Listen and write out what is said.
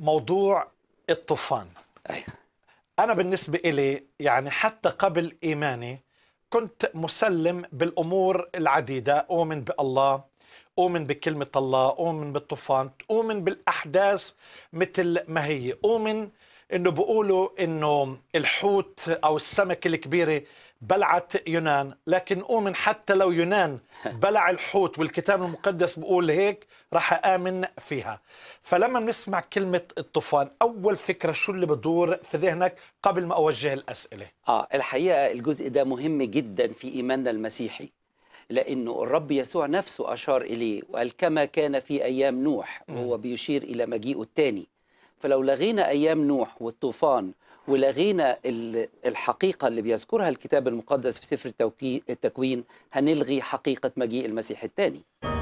موضوع الطوفان أيوة. أنا بالنسبة إلي يعني حتى قبل إيماني كنت مسلم بالأمور العديدة أؤمن بالله أؤمن بكلمة الله أؤمن بالطوفان أؤمن بالأحداث مثل ما هي أؤمن انه بيقولوا انه الحوت او السمك الكبيره بلعت يونان لكن اؤمن حتى لو يونان بلع الحوت والكتاب المقدس بيقول هيك راح امن فيها فلما بنسمع كلمه الطوفان اول فكره شو اللي بدور في ذهنك قبل ما اوجه الاسئله اه الحقيقه الجزء ده مهم جدا في ايماننا المسيحي لانه الرب يسوع نفسه اشار اليه وقال كما كان في ايام نوح وهو بيشير الى مجيئه الثاني فلو لغينا أيام نوح والطوفان ولغينا الحقيقة اللي بيذكرها الكتاب المقدس في سفر التكوين هنلغي حقيقة مجيء المسيح الثاني